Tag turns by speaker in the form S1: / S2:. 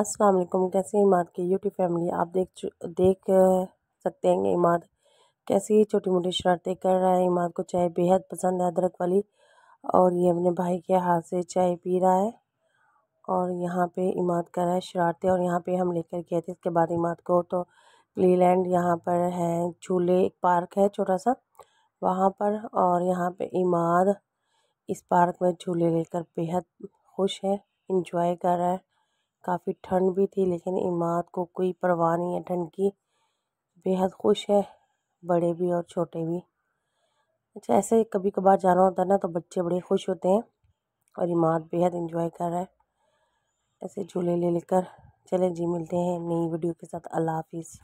S1: अस्सलाम वालेकुम
S2: कैसे इमाद की यूट्यूब फैमिली आप देख देख सकते हैं इमाद कैसी
S3: छोटी मोटी शरारतें कर रहा है इमाद को चाय बेहद पसंद है अदरक वाली और ये अपने भाई के हाथ से चाय पी रहा है और यहाँ पे इमाद कर रहा है शरारतें और यहाँ पे हम लेकर गए थे इसके बाद इमाद को तो लैंड यहाँ पर है झूले एक पार्क है छोटा सा वहाँ पर और यहाँ पर इमाद इस पार्क में झूले लेकर बेहद खुश है इंजॉय कर रहा है काफ़ी ठंड भी थी लेकिन इमाद को कोई परवाह नहीं है ठंड की बेहद खुश है बड़े भी और छोटे भी अच्छा ऐसे कभी कभार जाना होता है ना तो बच्चे बड़े खुश होते हैं और इमाद बेहद इंजॉय कर रहा है ऐसे झूले ले लेकर चलें जी मिलते
S4: हैं नई वीडियो के साथ अल्लाह हाफिज़